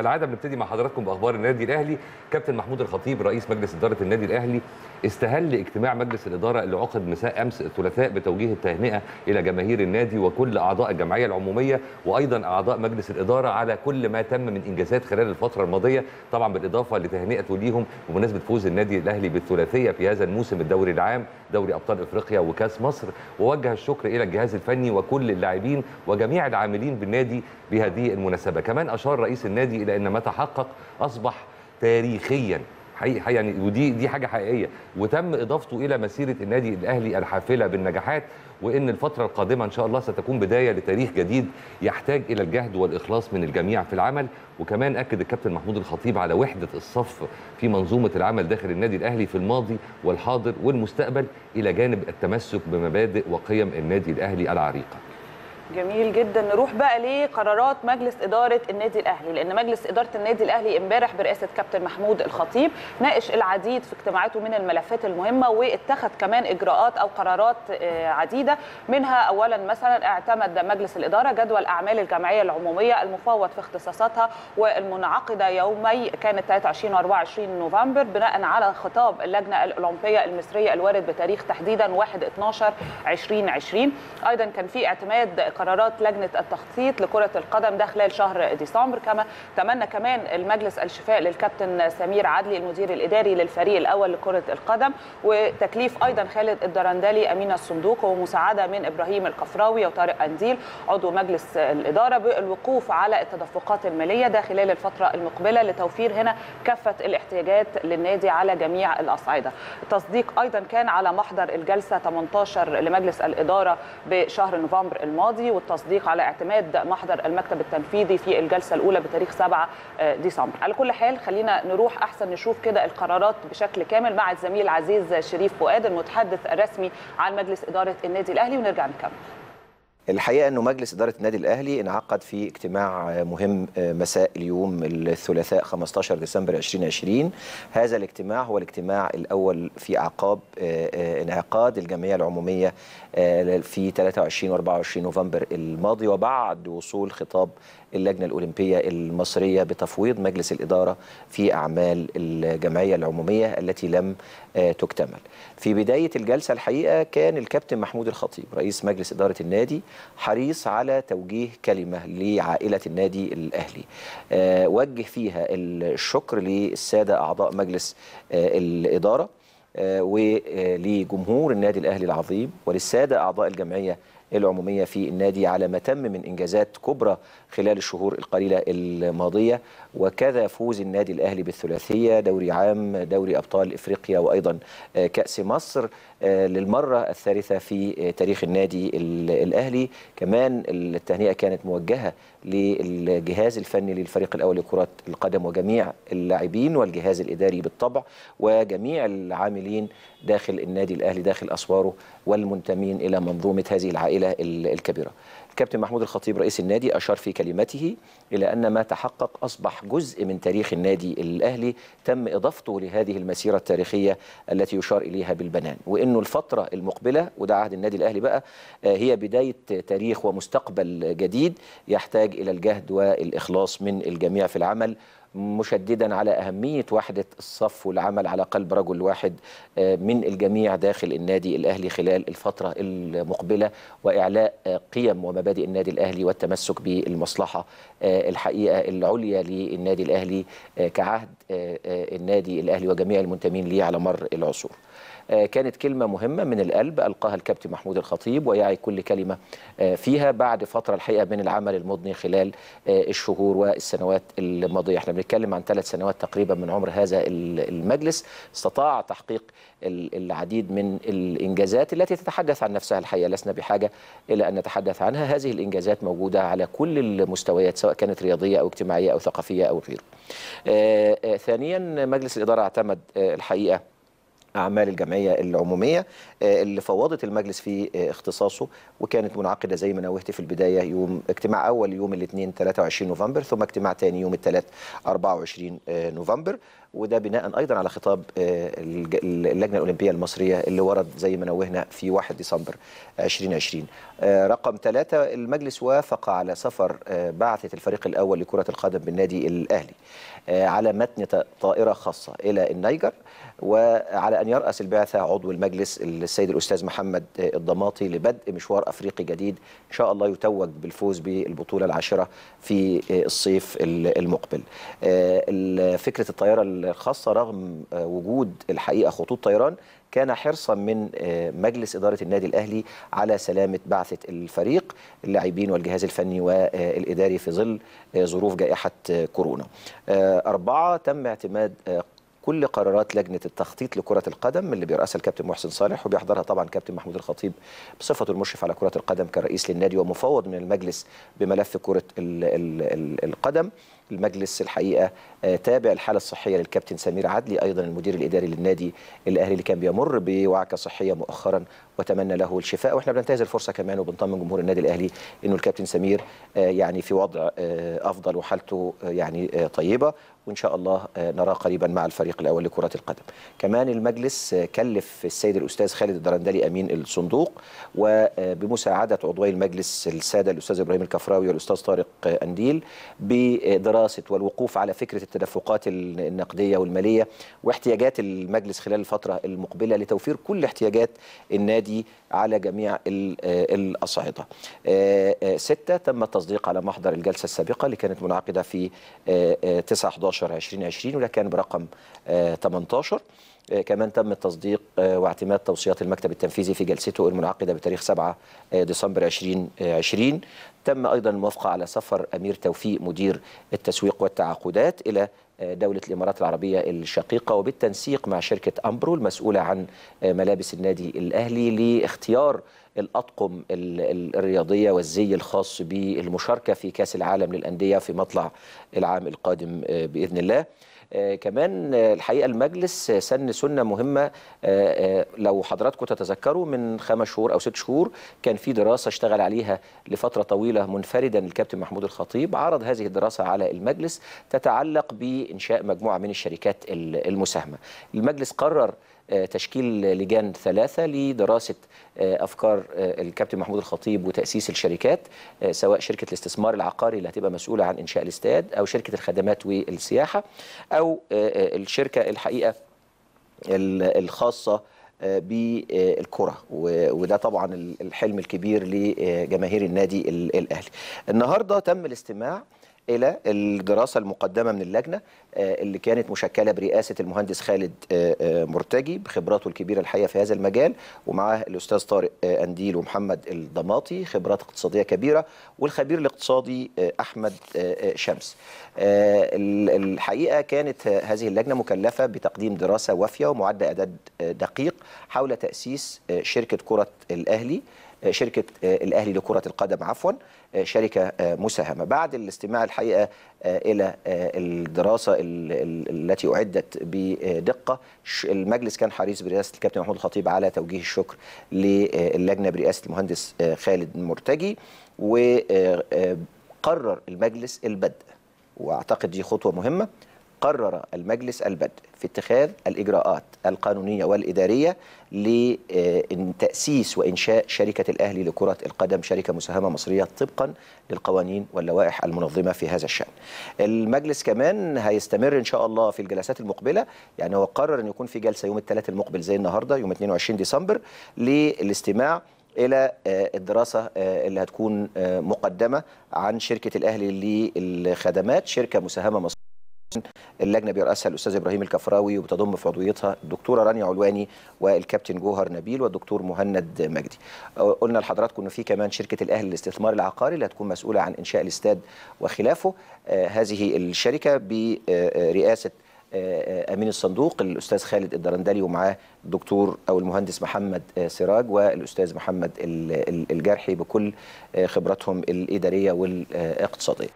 كالعاده بنبتدي مع حضراتكم باخبار النادي الاهلي كابتن محمود الخطيب رئيس مجلس اداره النادي الاهلي استهل اجتماع مجلس الاداره اللي عقد مساء امس الثلاثاء بتوجيه التهنئه الى جماهير النادي وكل اعضاء الجمعيه العموميه وايضا اعضاء مجلس الاداره على كل ما تم من انجازات خلال الفتره الماضيه طبعا بالاضافه لتهنئته ليهم بمناسبه فوز النادي الاهلي بالثلاثيه في هذا الموسم الدوري العام دوري ابطال افريقيا وكاس مصر ووجه الشكر الى الجهاز الفني وكل اللاعبين وجميع العاملين بالنادي بهذه المناسبه كمان اشار رئيس النادي لان ما تحقق اصبح تاريخيا حقيقي يعني ودي دي حاجه حقيقيه وتم اضافته الى مسيره النادي الاهلي الحافله بالنجاحات وان الفتره القادمه ان شاء الله ستكون بدايه لتاريخ جديد يحتاج الى الجهد والاخلاص من الجميع في العمل وكمان اكد الكابتن محمود الخطيب على وحده الصف في منظومه العمل داخل النادي الاهلي في الماضي والحاضر والمستقبل الى جانب التمسك بمبادئ وقيم النادي الاهلي العريقه جميل جدا نروح بقى لقرارات مجلس اداره النادي الاهلي لان مجلس اداره النادي الاهلي امبارح برئاسه كابتن محمود الخطيب ناقش العديد في اجتماعاته من الملفات المهمه واتخذ كمان اجراءات او قرارات آه، عديده منها اولا مثلا اعتمد مجلس الاداره جدول اعمال الجمعيه العموميه المفوض في اختصاصاتها والمنعقده يومي كانت 23 و 24 نوفمبر بناء على خطاب اللجنه الاولمبيه المصريه الوارد بتاريخ تحديدا 1 12 2020 ايضا كان في اعتماد قرارات لجنه التخطيط لكره القدم ده خلال شهر ديسمبر كما تمنى كمان المجلس الشفاء للكابتن سمير عدلي المدير الاداري للفريق الاول لكره القدم وتكليف ايضا خالد الدرندلي امين الصندوق ومساعده من ابراهيم القفراوي وطارق انديل عضو مجلس الاداره بالوقوف على التدفقات الماليه ده خلال الفتره المقبله لتوفير هنا كافه الاحتياجات للنادي على جميع الاصعده. التصديق ايضا كان على محضر الجلسه 18 لمجلس الاداره بشهر نوفمبر الماضي والتصديق على اعتماد محضر المكتب التنفيذي في الجلسه الاولى بتاريخ 7 آه، ديسمبر على كل حال خلينا نروح احسن نشوف كده القرارات بشكل كامل مع الزميل العزيز شريف فؤاد المتحدث الرسمي عن مجلس اداره النادي الاهلي ونرجع نكمل الحقيقه انه مجلس اداره النادي الاهلي انعقد في اجتماع مهم آه، مساء اليوم الثلاثاء 15 ديسمبر 2020 هذا الاجتماع هو الاجتماع الاول في اعقاب آه، آه، انعقاد الجمعيه العموميه في 23 و 24 نوفمبر الماضي وبعد وصول خطاب اللجنه الاولمبيه المصريه بتفويض مجلس الاداره في اعمال الجمعيه العموميه التي لم تكتمل في بدايه الجلسه الحقيقه كان الكابتن محمود الخطيب رئيس مجلس اداره النادي حريص على توجيه كلمة لعائلة النادي الأهلي آه، وجه فيها الشكر للسادة أعضاء مجلس آه، الإدارة آه، ولجمهور النادي الأهلي العظيم وللسادة أعضاء الجمعية العمومية في النادي على ما تم من إنجازات كبرى خلال الشهور القليلة الماضية وكذا فوز النادي الأهلي بالثلاثية دوري عام دوري أبطال إفريقيا وأيضا كأس مصر آه، للمرة الثالثة في آه، تاريخ النادي الأهلي كمان التهنئة كانت موجهة للجهاز الفني للفريق الأول لكرة القدم وجميع اللاعبين والجهاز الإداري بالطبع وجميع العاملين داخل النادي الأهلي داخل أسواره والمنتمين إلى منظومة هذه العائلة الكبيرة الكابتن محمود الخطيب رئيس النادي أشار في كلمته إلى أن ما تحقق أصبح جزء من تاريخ النادي الأهلي تم إضافته لهذه المسيرة التاريخية التي يشار إليها بالبنان وإنه الفترة المقبلة وده عهد النادي الأهلي بقى آه، هي بداية تاريخ ومستقبل جديد يحتاج إلى الجهد والإخلاص من الجميع في العمل مشددا على أهمية وحدة الصف والعمل على قلب رجل واحد آه، من الجميع داخل النادي الأهلي خلال الفترة المقبلة وإعلاء آه، قيم ومبادئ النادي الأهلي والتمسك بالمصلحة آه، الحقيقة العليا للنادي الأهلي كعهد النادي الأهلي وجميع المنتمين ليه على مر العصور آه، كانت كلمة مهمة من القلب ألقاها الكابتن محمود الخطيب ويعي كل كلمة آه، فيها بعد فترة الحقيقة من العمل المضني خلال آه، الشهور والسنوات الماضية احنا بنتكلم عن ثلاث سنوات تقريبا من عمر هذا المجلس استطاع تحقيق العديد من الإنجازات التي تتحدث عن نفسها الحقيقة لسنا بحاجة إلى أن نتحدث عنها هذه الإنجازات موجودة على كل المستويات سواء كانت رياضية أو اجتماعية أو ثقافية أو غيره ثانيا مجلس الإدارة اعتمد الحقيقة أعمال الجمعية العمومية آه، اللي فوضت المجلس في آه، اختصاصه وكانت منعقدة زي ما نوهت في البداية يوم اجتماع أول يوم الاثنين 23 نوفمبر ثم اجتماع ثاني يوم الثلاث 24 آه، نوفمبر وده بناء ايضا على خطاب اللجنه الاولمبيه المصريه اللي ورد زي ما نوهنا في 1 ديسمبر 2020 رقم ثلاثة المجلس وافق على سفر بعثه الفريق الاول لكره القدم بالنادي الاهلي آه، على متن طائرة خاصة إلى النيجر وعلى أن يرأس البعثة عضو المجلس السيد الأستاذ محمد آه، الضماطي لبدء مشوار أفريقي جديد إن شاء الله يتوج بالفوز بالبطولة العاشرة في آه، الصيف المقبل فكرة الطائرة الخاصة رغم وجود الحقيقة خطوط طيران كان حرصا من مجلس إدارة النادي الأهلي على سلامة بعثة الفريق اللاعبين والجهاز الفني والإداري في ظل ظروف جائحة كورونا أربعة تم اعتماد آه، كل قرارات لجنة التخطيط لكرة القدم اللي بيرأسها الكابتن محسن صالح وبيحضرها طبعا كابتن محمود الخطيب بصفته المشرف على كرة القدم كرئيس للنادي ومفوض من المجلس بملف كرة القدم المجلس الحقيقه آه، تابع الحاله الصحيه للكابتن سمير عدلي ايضا المدير الاداري للنادي الاهلي اللي كان بيمر بوعكه صحيه مؤخرا وتمنى له الشفاء واحنا بننتهز الفرصه كمان وبنطمن جمهور النادي الاهلي انه الكابتن سمير آه، يعني في وضع آه، افضل وحالته يعني طيبه وان شاء الله نراه قريبا مع الفريق الاول لكره القدم. كمان المجلس كلف السيد الاستاذ خالد الدرندلي امين الصندوق وبمساعده عضوي المجلس الساده الاستاذ ابراهيم الكفراوي والاستاذ طارق انديل بدراسه دراسه والوقوف على فكره التدفقات النقديه والماليه واحتياجات المجلس خلال الفتره المقبله لتوفير كل احتياجات النادي على جميع آه، الاصعده. آه، آه، سته تم التصديق على محضر الجلسه السابقه اللي كانت منعقده في 9 11 2020 وده كان برقم 18 آه، كمان تم التصديق آه، واعتماد توصيات المكتب التنفيذي في جلسته المنعقده بتاريخ 7 آه، ديسمبر 2020 تم ايضا الموافقه على سفر امير توفيق مدير التسويق والتعاقدات الى دولة الإمارات العربية الشقيقة وبالتنسيق مع شركة أمبرو المسؤولة عن ملابس النادي الأهلي لاختيار الأطقم الرياضية والزي الخاص بالمشاركة في كأس العالم للأندية في مطلع العام القادم بإذن الله آه، كمان الحقيقه المجلس سن سنه مهمه آه، آه، لو حضراتكم تتذكروا من خمس شهور او ست شهور كان في دراسه اشتغل عليها لفتره طويله منفردا الكابتن محمود الخطيب عرض هذه الدراسه على المجلس تتعلق بانشاء مجموعه من الشركات المساهمه المجلس قرر تشكيل لجان ثلاثة لدراسة آه، أفكار آه، الكابتن محمود الخطيب وتأسيس الشركات آه، سواء شركة الاستثمار العقاري اللي هتبقى مسؤولة عن إنشاء الاستاد أو شركة الخدمات والسياحة أو الشركة الحقيقة الخاصة بالكرة وده طبعا الحلم الكبير لجماهير النادي الأهلي النهاردة تم الاستماع الى الدراسه المقدمه من اللجنه آه، اللي كانت مشكله برئاسه المهندس خالد آه، آه، مرتجي بخبراته الكبيره الحقيقه في هذا المجال ومعاه الاستاذ طارق انديل ومحمد الضماطي خبرات اقتصاديه كبيره والخبير الاقتصادي احمد شمس. الحقيقه كانت هذه اللجنه مكلفه بتقديم دراسه وافيه ومعدل اعداد دقيق حول تاسيس شركه كره الاهلي شركه آه، الاهلي لكره القدم عفوا آه، شركه آه، مساهمه بعد الاستماع الحقيقه الى الدراسه التي اعدت بدقه المجلس كان حريص برئاسه الكابتن محمود الخطيب على توجيه الشكر للجنه برئاسه المهندس خالد مرتجي وقرر المجلس البدء واعتقد دي خطوه مهمه قرر المجلس البدء في اتخاذ الإجراءات القانونية والإدارية لتأسيس وإنشاء شركة الأهلي لكرة القدم شركة مساهمة مصرية طبقا للقوانين واللوائح المنظمة في هذا الشأن المجلس كمان هيستمر إن شاء الله في الجلسات المقبلة يعني هو قرر أن يكون في جلسة يوم الثلاث المقبل زي النهاردة يوم 22 ديسمبر للاستماع الى آه، الدراسه آه، اللي هتكون آه، مقدمه عن شركه الاهلي للخدمات شركه مساهمه مصريه اللجنه بيرأسها الاستاذ ابراهيم الكفراوي وبتضم في عضويتها الدكتوره رانيا علواني والكابتن جوهر نبيل والدكتور مهند مجدي. قلنا لحضراتكم ان في كمان شركه الاهلي للاستثمار العقاري اللي هتكون مسؤوله عن انشاء الاستاد وخلافه آه، هذه الشركه برئاسه آه، امين الصندوق الاستاذ خالد الدرندلي ومعاه الدكتور او المهندس محمد آه، سراج والاستاذ محمد الجرحي بكل خبراتهم الاداريه والاقتصاديه